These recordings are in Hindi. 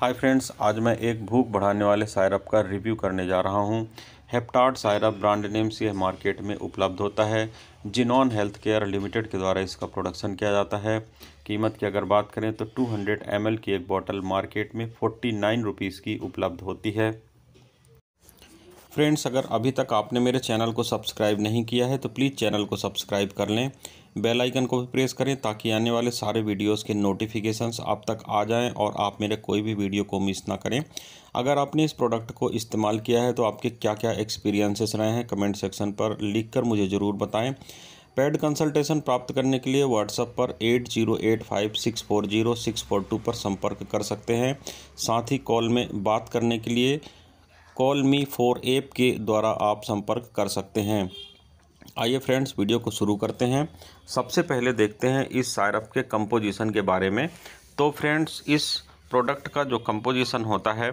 हाय फ्रेंड्स आज मैं एक भूख बढ़ाने वाले सायरप का रिव्यू करने जा रहा हूँ हेप्टार्ट सायरप ब्रांड नेम से मार्केट में उपलब्ध होता है जिनॉन हेल्थ केयर लिमिटेड के द्वारा इसका प्रोडक्शन किया जाता है कीमत की अगर बात करें तो 200 हंड्रेड की एक बॉटल मार्केट में फोर्टी नाइन रुपीज़ की उपलब्ध होती है फ्रेंड्स अगर अभी तक आपने मेरे चैनल को सब्सक्राइब नहीं किया है तो प्लीज़ चैनल को सब्सक्राइब कर लें बेल आइकन को भी प्रेस करें ताकि आने वाले सारे वीडियोस के नोटिफिकेशंस आप तक आ जाएं और आप मेरे कोई भी वीडियो को मिस ना करें अगर आपने इस प्रोडक्ट को इस्तेमाल किया है तो आपके क्या क्या एक्सपीरियंसेस रहे हैं कमेंट सेक्शन पर लिख कर मुझे ज़रूर बताएँ पेड कंसल्टेशन प्राप्त करने के लिए व्हाट्सएप पर एट पर संपर्क कर सकते हैं साथ ही कॉल में बात करने के लिए कॉल मी फोर ऐप के द्वारा आप संपर्क कर सकते हैं आइए फ्रेंड्स वीडियो को शुरू करते हैं सबसे पहले देखते हैं इस सायरफ के कंपोजिशन के बारे में तो फ्रेंड्स इस प्रोडक्ट का जो कंपोजिशन होता है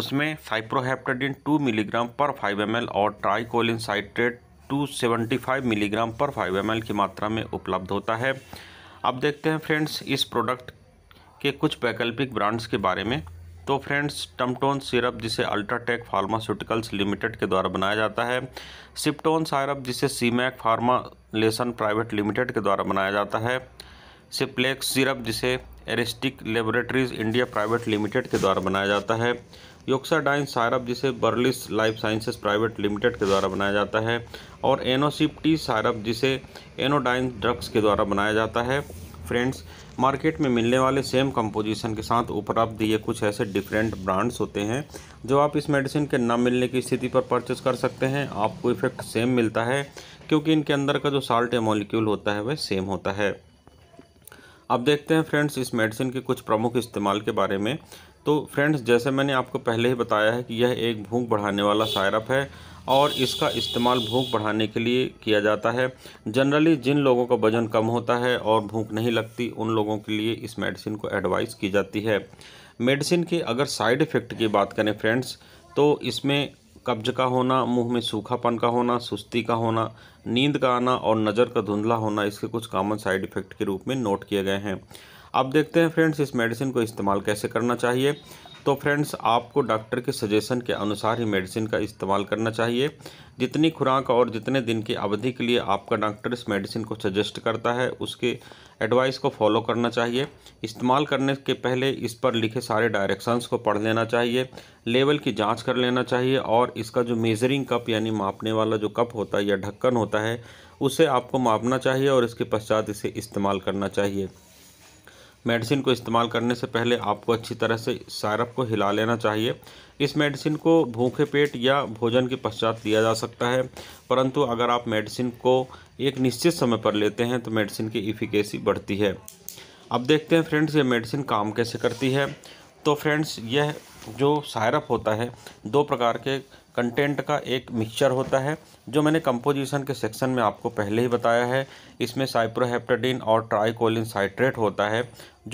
उसमें फाइप्रोहेप्टाडिन 2 मिलीग्राम पर 5 एम और ट्राइकोलिन साइट्रेट 275 मिलीग्राम पर 5 एम की मात्रा में उपलब्ध होता है अब देखते हैं फ्रेंड्स इस प्रोडक्ट के कुछ वैकल्पिक ब्रांड्स के बारे में तो फ्रेंड्स टमटोन सिरप जिसे अल्ट्राटेक फार्मास्यूटिकल्स लिमिटेड के द्वारा बनाया जाता है सिप्टोन सिरप जिसे सीमैक फार्मालेसन प्राइवेट लिमिटेड के द्वारा बनाया जाता है सिप्लेक्स सिरप जिसे एरिस्टिक लेबोरेटरीज इंडिया प्राइवेट लिमिटेड के द्वारा बनाया जाता है योक्साडाइन सायरप जिसे बर्लिस लाइफ साइंसेस प्राइवेट लिमिटेड के द्वारा बनाया जाता है और एनोसिप्टी टी सायरप जिसे एनोडाइन ड्रग्स के द्वारा बनाया जाता है फ्रेंड्स मार्केट में मिलने वाले सेम कंपोजिशन के साथ ऊपर आप दिए कुछ ऐसे डिफरेंट ब्रांड्स होते हैं जो आप इस मेडिसिन के ना मिलने की स्थिति पर परचेस कर सकते हैं आपको इफ़ेक्ट सेम मिलता है क्योंकि इनके अंदर का जो साल्ट या मॉलिक्यूल होता है वह सेम होता है अब देखते हैं फ्रेंड्स इस मेडिसिन के कुछ प्रमुख इस्तेमाल के बारे में तो फ्रेंड्स जैसे मैंने आपको पहले ही बताया है कि यह एक भूख बढ़ाने वाला सायरप है और इसका इस्तेमाल भूख बढ़ाने के लिए किया जाता है जनरली जिन लोगों का वज़न कम होता है और भूख नहीं लगती उन लोगों के लिए इस मेडिसिन को एडवाइस की जाती है मेडिसिन के अगर साइड इफ़ेक्ट की बात करें फ्रेंड्स तो इसमें कब्ज का होना मुंह में सूखापन का होना सुस्ती का होना नींद का आना और नज़र का धुंधला होना इसके कुछ कॉमन साइड इफ़ेक्ट के रूप में नोट किए गए हैं अब देखते हैं फ्रेंड्स इस मेडिसिन को इस्तेमाल कैसे करना चाहिए तो फ्रेंड्स आपको डॉक्टर के सजेशन के अनुसार ही मेडिसिन का इस्तेमाल करना चाहिए जितनी खुराक और जितने दिन की अवधि के लिए आपका डॉक्टर इस मेडिसिन को सजेस्ट करता है उसके एडवाइस को फॉलो करना चाहिए इस्तेमाल करने के पहले इस पर लिखे सारे डायरेक्शंस को पढ़ लेना चाहिए लेवल की जांच कर लेना चाहिए और इसका जो मेजरिंग कप यानी मापने वाला जो कप होता है या ढक्कन होता है उसे आपको मापना चाहिए और इसके पश्चात इसे इस्तेमाल करना चाहिए मेडिसिन को इस्तेमाल करने से पहले आपको अच्छी तरह से सायरप को हिला लेना चाहिए इस मेडिसिन को भूखे पेट या भोजन के पश्चात लिया जा सकता है परंतु अगर आप मेडिसिन को एक निश्चित समय पर लेते हैं तो मेडिसिन की इफ़िकेसी बढ़ती है अब देखते हैं फ्रेंड्स ये मेडिसिन काम कैसे करती है तो फ्रेंड्स यह जो सायरप होता है दो प्रकार के कंटेंट का एक मिक्सचर होता है जो मैंने कंपोजिशन के सेक्शन में आपको पहले ही बताया है इसमें साइप्रोहेप्टाडीन और ट्राइकोलिन साइट्रेट होता है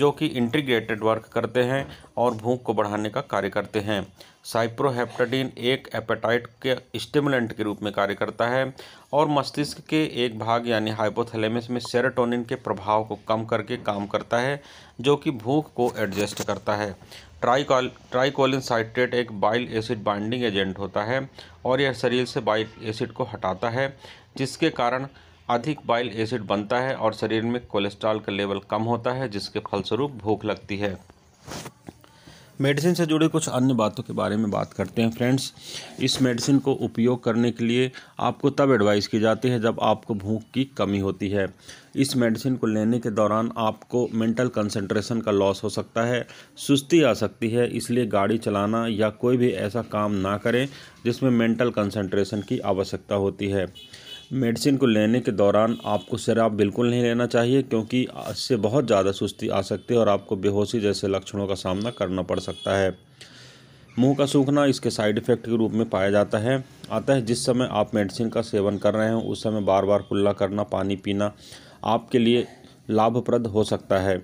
जो कि इंटीग्रेटेड वर्क करते हैं और भूख को बढ़ाने का कार्य करते हैं साइप्रोहेप्टाडीन एक एपेटाइट के स्टिमुलेंट के रूप में कार्य करता है और मस्तिष्क के एक भाग यानी हाइपोथैलेमस में सेरेटोनिन के प्रभाव को कम करके काम करता है जो कि भूख को एडजस्ट करता है ट्राईकॉल ट्राईकोलिन साइट्रेट एक बाइल एसिड बाइंडिंग एजेंट होता है और यह शरीर से बाइल एसिड को हटाता है जिसके कारण अधिक बाइल एसिड बनता है और शरीर में कोलेस्ट्रॉल का लेवल कम होता है जिसके फलस्वरूप भूख लगती है मेडिसिन से जुड़ी कुछ अन्य बातों के बारे में बात करते हैं फ्रेंड्स इस मेडिसिन को उपयोग करने के लिए आपको तब एडवाइस की जाती है जब आपको भूख की कमी होती है इस मेडिसिन को लेने के दौरान आपको मेंटल कंसंट्रेशन का लॉस हो सकता है सुस्ती आ सकती है इसलिए गाड़ी चलाना या कोई भी ऐसा काम ना करें जिसमें मेंटल कंसंट्रेशन की आवश्यकता होती है मेडिसिन को लेने के दौरान आपको शराब बिल्कुल नहीं लेना चाहिए क्योंकि इससे बहुत ज़्यादा सुस्ती आ सकती है और आपको बेहोशी जैसे लक्षणों का सामना करना पड़ सकता है मुंह का सूखना इसके साइड इफ़ेक्ट के रूप में पाया जाता है आता है जिस समय आप मेडिसिन का सेवन कर रहे हैं उस समय बार बार कुल्ला करना पानी पीना आपके लिए लाभप्रद हो सकता है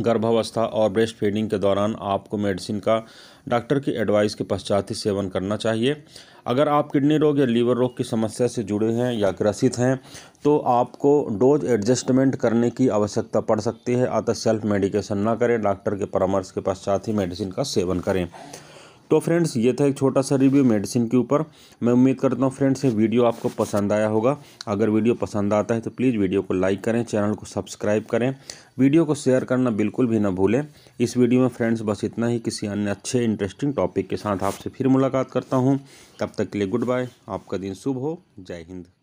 गर्भावस्था और ब्रेस्ट फीडिंग के दौरान आपको मेडिसिन का डॉक्टर की एडवाइस के पश्चात ही सेवन करना चाहिए अगर आप किडनी रोग या लीवर रोग की समस्या से जुड़े हैं या ग्रसित हैं तो आपको डोज एडजस्टमेंट करने की आवश्यकता पड़ सकती है अतः सेल्फ मेडिकेशन ना करें डॉक्टर के परामर्श के पश्चात ही मेडिसिन का सेवन करें तो फ्रेंड्स ये था एक छोटा सा रिव्यू मेडिसिन के ऊपर मैं उम्मीद करता हूँ फ्रेंड्स ये वीडियो आपको पसंद आया होगा अगर वीडियो पसंद आता है तो प्लीज़ वीडियो को लाइक करें चैनल को सब्सक्राइब करें वीडियो को शेयर करना बिल्कुल भी ना भूलें इस वीडियो में फ्रेंड्स बस इतना ही किसी अन्य अच्छे इंटरेस्टिंग टॉपिक के साथ आपसे फिर मुलाकात करता हूँ तब तक के लिए गुड बाय आपका दिन शुभ हो जय हिंद